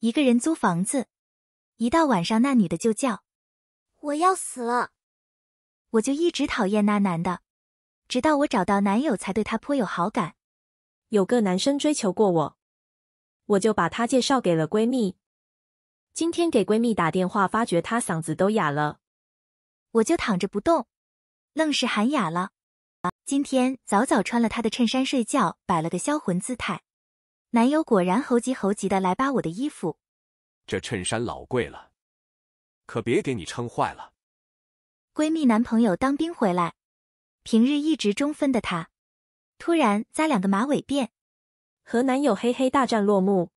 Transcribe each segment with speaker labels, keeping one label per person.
Speaker 1: 一个人租房子，一到晚上那女的就叫：“我要死了！”我就一直讨厌那男的，直到我找到男友才对他颇有好感。有个男生追求过我，我就把他介绍给了闺蜜。今天给闺蜜打电话，发觉她嗓子都哑了，我就躺着不动，愣是喊哑了。今天早早穿了他的衬衫睡觉，摆了个销魂姿态。男友果然猴急猴急的来扒我的衣服，
Speaker 2: 这衬衫老贵了，可别给你撑坏了。
Speaker 1: 闺蜜男朋友当兵回来，平日一直中分的他，突然扎两个马尾辫，和男友嘿嘿大战落幕。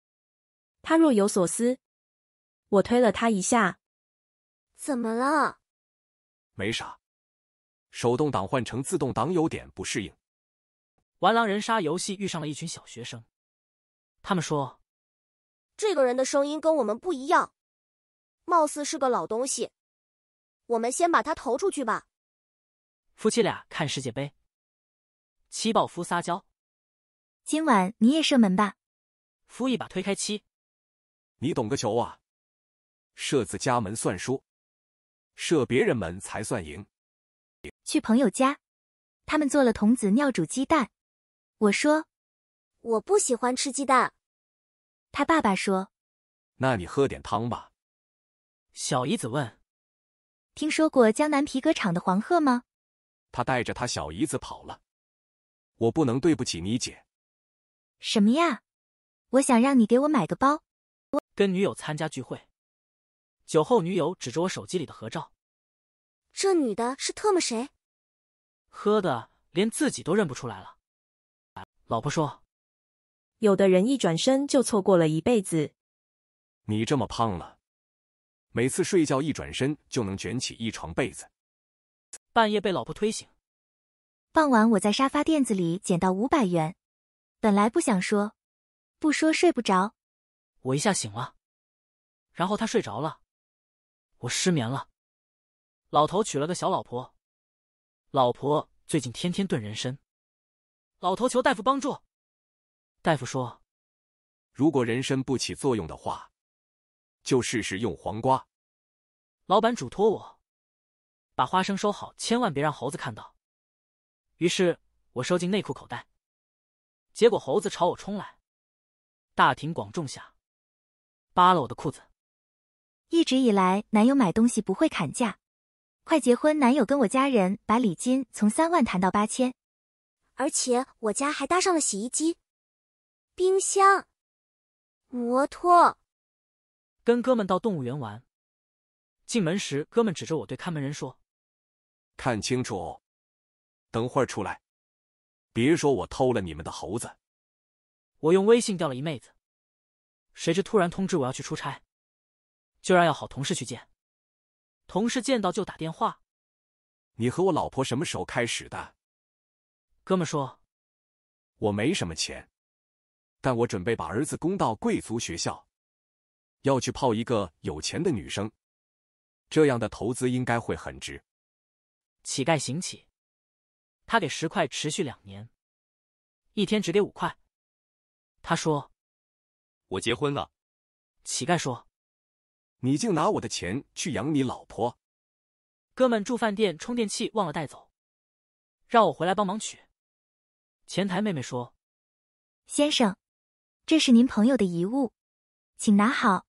Speaker 1: 他若有所思，我推了他一下，怎么了？
Speaker 2: 没啥，手动挡换成自动挡有点不适应。
Speaker 3: 玩狼人杀游戏遇上了一群小学生。他们说，
Speaker 1: 这个人的声音跟我们不一样，貌似是个老东西。我们先把他投出去吧。
Speaker 3: 夫妻俩看世界杯，七豹夫撒娇，今晚你也射门吧。夫一把推开七，
Speaker 2: 你懂个球啊！射自家门算输，射别人门才算赢。
Speaker 1: 去朋友家，他们做了童子尿煮鸡蛋。我说，我不喜欢吃鸡蛋。他爸爸说：“
Speaker 2: 那你喝点汤吧。”小姨子问：“
Speaker 1: 听说过江南皮革厂的黄鹤吗？”
Speaker 2: 他带着他小姨子跑了。我不能对不起你姐。
Speaker 3: 什
Speaker 1: 么呀？我想让你给我买个包。
Speaker 3: 跟女友参加聚会，酒后女友指着我手机里的合照：“
Speaker 1: 这女的是特
Speaker 3: 么谁？喝的连自己都认不出来了。”老婆说。有的人一转身就错过了一辈子。你这么胖
Speaker 2: 了，每次睡觉一转身就能卷起一床被子。
Speaker 3: 半夜被老婆推醒。
Speaker 1: 傍晚我在沙发垫子里捡到五百元，本来不想说，不说睡不着。
Speaker 3: 我一下醒了，然后他睡着了，我失眠了。老头娶了个小老婆，老婆最近天天炖人参。老头求大夫帮助。大夫说：“
Speaker 2: 如果人参不起作用的话，就试试用黄瓜。”老
Speaker 3: 板嘱托我把花生收好，千万别让猴子看到。于是我收进内裤口袋。结果猴子朝我冲来，大庭广众下扒了我的裤子。
Speaker 1: 一直以来，男友买东西不会砍价。快结婚，男友跟我家人把礼金从三万谈到八千，而且我家还搭上了洗衣机。冰箱，摩托，
Speaker 3: 跟哥们到动物园玩。进门时，哥们指着我对看门人说：“
Speaker 2: 看清楚等会儿出来，别说我偷了你们的猴子。”
Speaker 3: 我用微信钓了一妹子，谁知突然通知我要去出差，就让要好同事去见。同事见到就打电话：“你和我老婆什么时候开始的？”哥们说：“我没什么
Speaker 2: 钱。”但我准备把儿子供到贵族学校，要去泡一个有钱的女生，这样的投资应该会很值。乞
Speaker 3: 丐行乞，他给十块，持续两年，一天只给五块。他说：“
Speaker 2: 我结婚了。”
Speaker 3: 乞丐说：“
Speaker 2: 你竟拿我的钱去养你老婆？”
Speaker 3: 哥们住饭店，充电器忘了带走，让我回来帮忙取。前台妹妹说：“先生。”
Speaker 1: 这是您朋友的遗物，请拿好。